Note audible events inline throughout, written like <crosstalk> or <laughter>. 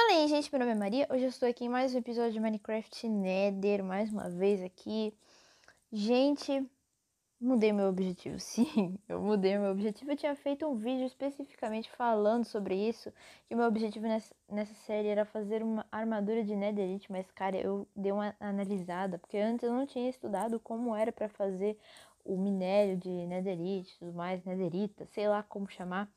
Fala aí, gente, meu nome é Maria. Hoje eu estou aqui em mais um episódio de Minecraft Nether, mais uma vez aqui. Gente, mudei meu objetivo. <laughs> Sim, eu mudei meu objetivo. Eu tinha feito um vídeo especificamente falando sobre isso, que meu objetivo nessa, nessa série era fazer uma armadura de Netherite, mas cara, eu dei uma analisada, porque antes eu não tinha estudado como era para fazer o minério de Netherite, tudo mais, Netherita, sei lá como chamar.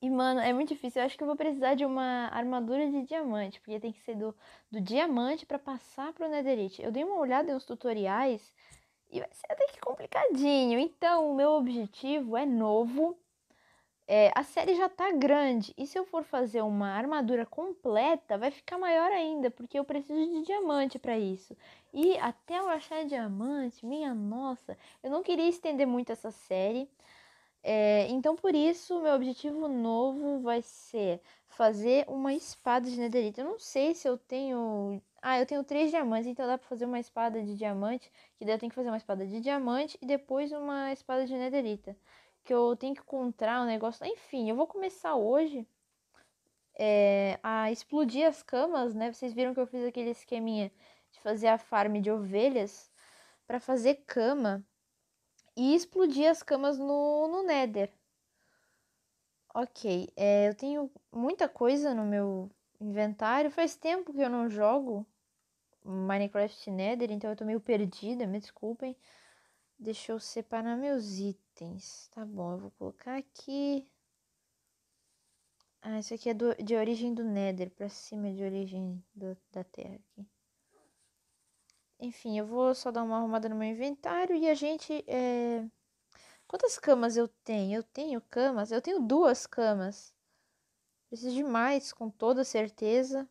E, mano, é muito difícil. Eu acho que eu vou precisar de uma armadura de diamante, porque tem que ser do, do diamante para passar pro netherite. Eu dei uma olhada em uns tutoriais e vai ser até que complicadinho. Então, o meu objetivo é novo. É, a série já tá grande, e se eu for fazer uma armadura completa, vai ficar maior ainda, porque eu preciso de diamante para isso. E até eu achar diamante, minha nossa, eu não queria estender muito essa série. É, então, por isso, meu objetivo novo vai ser fazer uma espada de netherite. Eu não sei se eu tenho. Ah, eu tenho três diamantes, então dá pra fazer uma espada de diamante. Que daí eu tenho que fazer uma espada de diamante e depois uma espada de netherita. Que eu tenho que encontrar um negócio. Enfim, eu vou começar hoje é, a explodir as camas, né? Vocês viram que eu fiz aquele esqueminha de fazer a farm de ovelhas para fazer cama e explodir as camas no, no Nether. Ok, é, eu tenho muita coisa no meu inventário. Faz tempo que eu não jogo Minecraft Nether, então eu tô meio perdida, me desculpem. Deixa eu separar meus itens. Tá bom, eu vou colocar aqui. Ah, isso aqui é do, de origem do Nether, pra cima de origem do, da Terra aqui. Enfim, eu vou só dar uma arrumada no meu inventário e a gente. É... Quantas camas eu tenho? Eu tenho camas? Eu tenho duas camas. Preciso de mais, com toda certeza.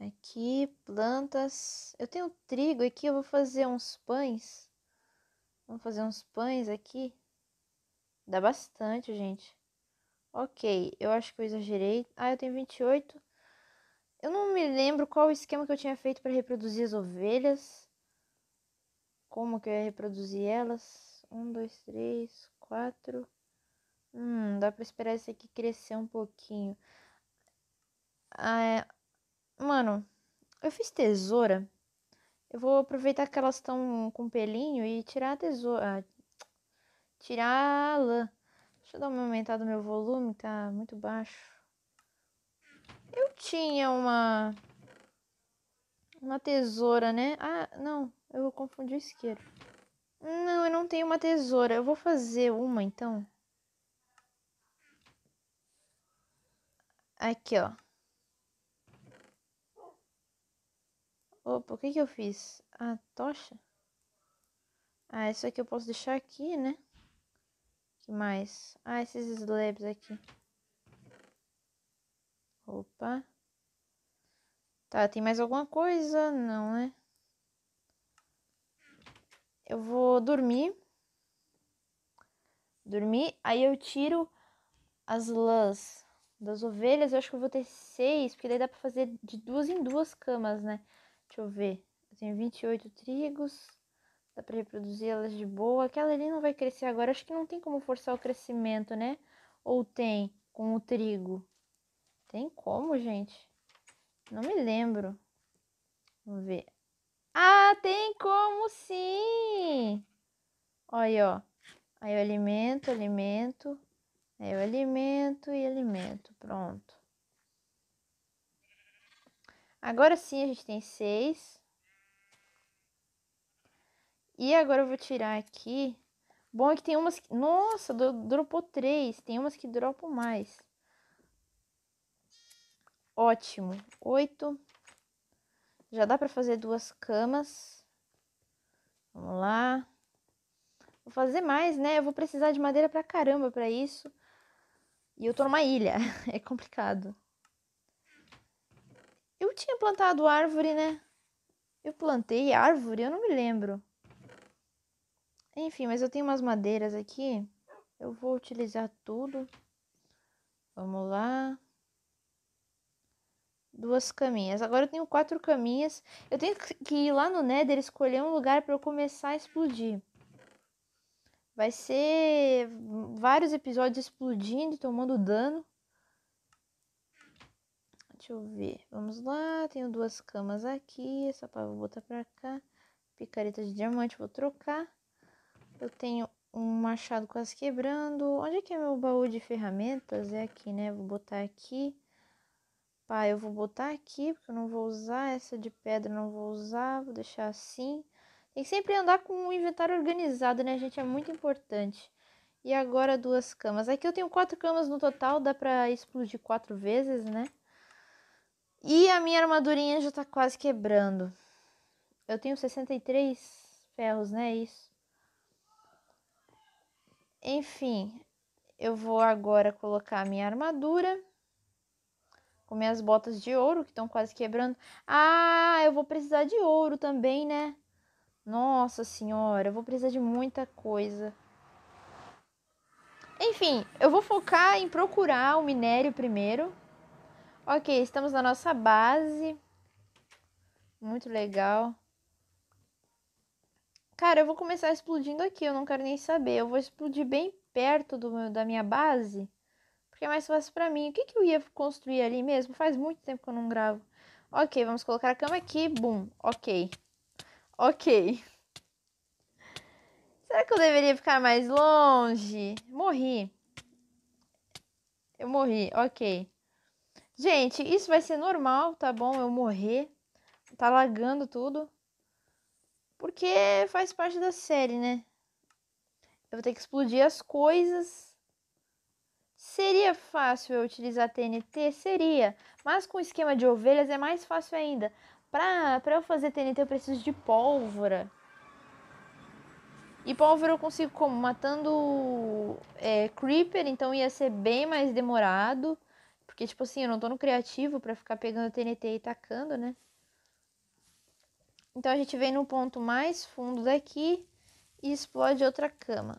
Aqui, plantas. Eu tenho trigo aqui, eu vou fazer uns pães. Vamos fazer uns pães aqui. Dá bastante, gente. Ok, eu acho que eu exagerei. Ah, eu tenho 28. Eu não me lembro qual o esquema que eu tinha feito para reproduzir as ovelhas. Como que eu ia reproduzir elas? Um, dois, três, quatro. Hum, dá pra esperar esse aqui crescer um pouquinho. Ah, é... Mano, eu fiz tesoura. Eu vou aproveitar que elas estão com pelinho e tirar a tesoura. Ah, tirar a lã. Deixa eu dar uma aumentada no meu volume, tá muito baixo. Eu tinha uma. Uma tesoura, né? Ah, não. Eu vou confundir o isqueiro. Não, eu não tenho uma tesoura. Eu vou fazer uma então. Aqui, ó. Opa, o que que eu fiz? A tocha? Ah, isso aqui eu posso deixar aqui, né? O que mais? Ah, esses slabs aqui. Opa. Tá, tem mais alguma coisa? Não, né? Eu vou dormir. Dormir. Aí eu tiro as lãs das ovelhas. Eu acho que eu vou ter seis, porque daí dá pra fazer de duas em duas camas, né? Deixa eu ver. Eu tenho 28 trigos. Dá pra reproduzir elas de boa. Aquela ali não vai crescer agora. Acho que não tem como forçar o crescimento, né? Ou tem com o trigo? Tem como, gente? Não me lembro. Vamos ver. Ah, tem como sim! Olha, ó. Aí o alimento, alimento. Aí o alimento e alimento. Pronto. Agora sim a gente tem seis. E agora eu vou tirar aqui. Bom, é que tem umas. Nossa, dropou três. Tem umas que dropam mais. Ótimo. Oito. Já dá para fazer duas camas. Vamos lá. Vou fazer mais, né? Eu vou precisar de madeira pra caramba pra isso. E eu tô numa ilha. <laughs> é complicado. Eu tinha plantado árvore, né? Eu plantei árvore? Eu não me lembro. Enfim, mas eu tenho umas madeiras aqui. Eu vou utilizar tudo. Vamos lá duas caminhas. Agora eu tenho quatro caminhas. Eu tenho que ir lá no Nether escolher um lugar para eu começar a explodir. Vai ser vários episódios explodindo e tomando dano. Deixa eu ver. Vamos lá. Tenho duas camas aqui. Essa pá vou botar pra cá. Picareta de diamante, vou trocar. Eu tenho um machado quase quebrando. Onde é que é meu baú de ferramentas? É aqui, né? Vou botar aqui pá, eu vou botar aqui, porque eu não vou usar essa de pedra, não vou usar, vou deixar assim. Tem que sempre andar com o inventário organizado, né, gente? É muito importante. E agora duas camas. Aqui eu tenho quatro camas no total, dá pra explodir quatro vezes, né? E a minha armadurinha já tá quase quebrando. Eu tenho 63 ferros, né? É isso. Enfim, eu vou agora colocar a minha armadura com minhas botas de ouro que estão quase quebrando. Ah, eu vou precisar de ouro também, né? Nossa senhora, eu vou precisar de muita coisa. Enfim, eu vou focar em procurar o minério primeiro. Ok, estamos na nossa base. Muito legal. Cara, eu vou começar explodindo aqui, eu não quero nem saber. Eu vou explodir bem perto do, da minha base. Porque é mais fácil para mim. O que, que eu ia construir ali mesmo? Faz muito tempo que eu não gravo. Ok, vamos colocar a cama aqui. Bum. Ok. Ok. <laughs> Será que eu deveria ficar mais longe? Morri. Eu morri, ok. Gente, isso vai ser normal, tá bom? Eu morrer. Tá lagando tudo. Porque faz parte da série, né? Eu vou ter que explodir as coisas. Seria fácil eu utilizar TNT? Seria, mas com o esquema de ovelhas é mais fácil ainda. Para pra eu fazer TNT eu preciso de pólvora. E pólvora eu consigo como? Matando é, Creeper, então ia ser bem mais demorado. Porque, tipo assim, eu não tô no criativo para ficar pegando TNT e tacando, né? Então a gente vem no ponto mais fundo daqui e explode outra cama.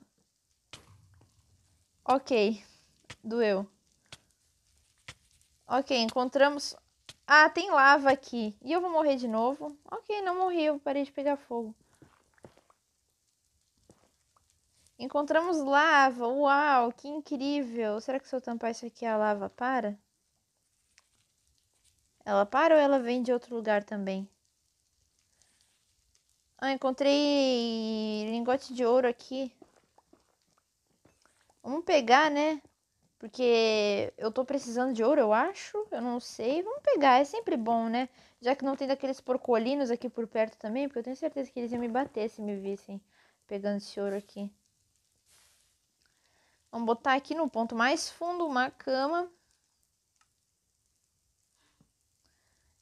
Ok. Doeu. Ok, encontramos... Ah, tem lava aqui. E eu vou morrer de novo? Ok, não morri, eu parei de pegar fogo. Encontramos lava. Uau, que incrível. Será que se eu tampar isso aqui a lava para? Ela para ou ela vem de outro lugar também? Ah, encontrei lingote de ouro aqui. Vamos pegar, né? Porque eu tô precisando de ouro, eu acho. Eu não sei. Vamos pegar, é sempre bom, né? Já que não tem daqueles porcolinos aqui por perto também, porque eu tenho certeza que eles iam me bater se me vissem pegando esse ouro aqui. Vamos botar aqui no ponto mais fundo uma cama.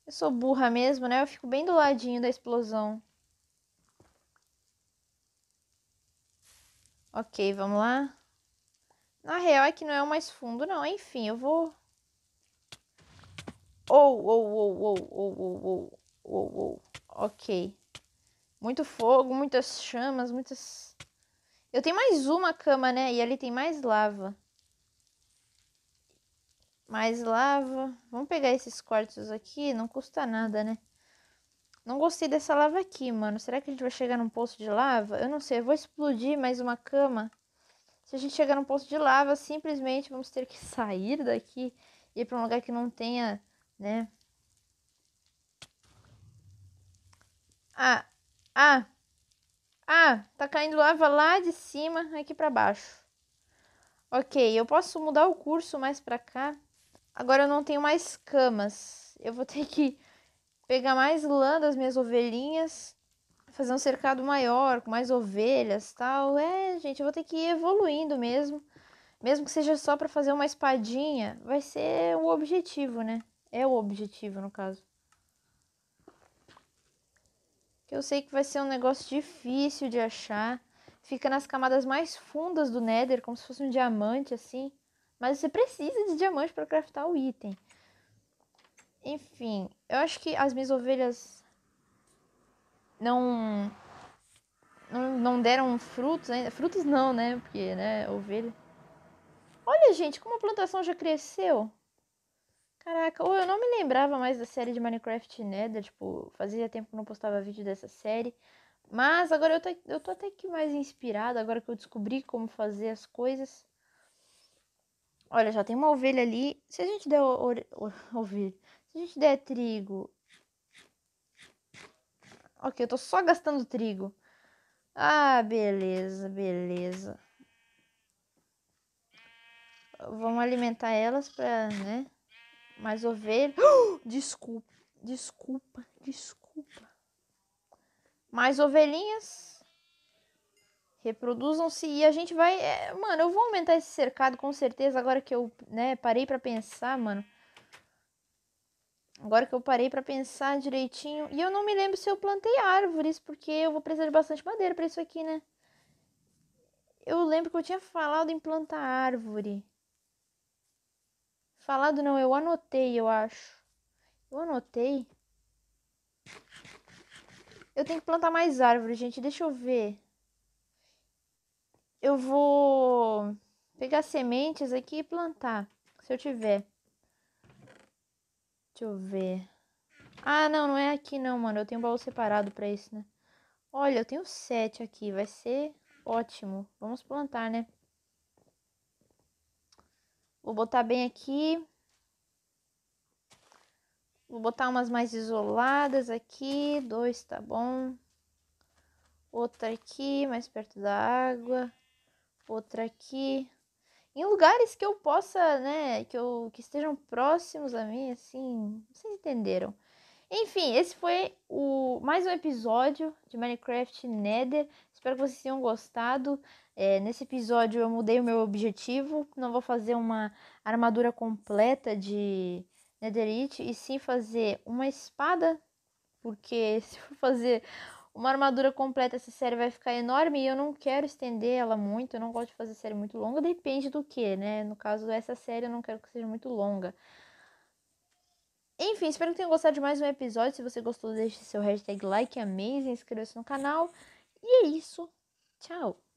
Eu sou burra mesmo, né? Eu fico bem do ladinho da explosão. Ok, vamos lá. Na real é que não é o mais fundo, não. Enfim, eu vou... Ou, ou, ou, ou, ou, ou, ou, ou, ou. Ok. Muito fogo, muitas chamas, muitas... Eu tenho mais uma cama, né? E ali tem mais lava. Mais lava. Vamos pegar esses quartos aqui. Não custa nada, né? Não gostei dessa lava aqui, mano. Será que a gente vai chegar num poço de lava? Eu não sei. Eu vou explodir mais uma cama. Se a gente chegar num poço de lava, simplesmente vamos ter que sair daqui e ir para um lugar que não tenha, né? Ah, ah, ah, tá caindo lava lá de cima, aqui para baixo. Ok, eu posso mudar o curso mais para cá. Agora eu não tenho mais camas. Eu vou ter que pegar mais lã das minhas ovelhinhas fazer um cercado maior, com mais ovelhas tal. É, gente, eu vou ter que ir evoluindo mesmo. Mesmo que seja só para fazer uma espadinha, vai ser o objetivo, né? É o objetivo, no caso. Que eu sei que vai ser um negócio difícil de achar. Fica nas camadas mais fundas do Nether, como se fosse um diamante assim. Mas você precisa de diamante para craftar o item. Enfim, eu acho que as minhas ovelhas não não, deram frutos ainda. Frutos não, né? Porque, né, ovelha. Olha, gente, como a plantação já cresceu. Caraca, eu não me lembrava mais da série de Minecraft Nether, né? tipo, fazia tempo que não postava vídeo dessa série. Mas agora eu tô, eu tô até que mais inspirada, agora que eu descobri como fazer as coisas. Olha, já tem uma ovelha ali. Se a gente der <laughs> ovelha, se a gente der trigo Ok, eu tô só gastando trigo. Ah, beleza, beleza. Vamos alimentar elas pra, né? Mais ovelhas. <gasps> desculpa, desculpa, desculpa. Mais ovelhinhas. Reproduzam-se e a gente vai... É, mano, eu vou aumentar esse cercado com certeza agora que eu, né, parei pra pensar, mano. Agora que eu parei para pensar direitinho, e eu não me lembro se eu plantei árvores, porque eu vou precisar de bastante madeira para isso aqui, né? Eu lembro que eu tinha falado em plantar árvore. Falado não, eu anotei, eu acho. Eu anotei. Eu tenho que plantar mais árvores, gente. Deixa eu ver. Eu vou pegar sementes aqui e plantar, se eu tiver. Deixa eu ver. Ah, não, não é aqui não, mano. Eu tenho um baú separado pra isso, né? Olha, eu tenho sete aqui. Vai ser ótimo. Vamos plantar, né? Vou botar bem aqui. Vou botar umas mais isoladas aqui. Dois, tá bom. Outra aqui, mais perto da água. Outra aqui em lugares que eu possa, né, que eu que estejam próximos a mim, assim, vocês entenderam. Enfim, esse foi o mais um episódio de Minecraft Nether. Espero que vocês tenham gostado. É, nesse episódio eu mudei o meu objetivo. Não vou fazer uma armadura completa de Netherite, e sim fazer uma espada. Porque <laughs> se for fazer uma armadura completa, essa série vai ficar enorme e eu não quero estender ela muito, eu não gosto de fazer série muito longa, depende do que, né? No caso dessa série, eu não quero que seja muito longa. Enfim, espero que tenham gostado de mais um episódio. Se você gostou, deixe seu hashtag like, amazing, inscreva-se no canal. E é isso. Tchau!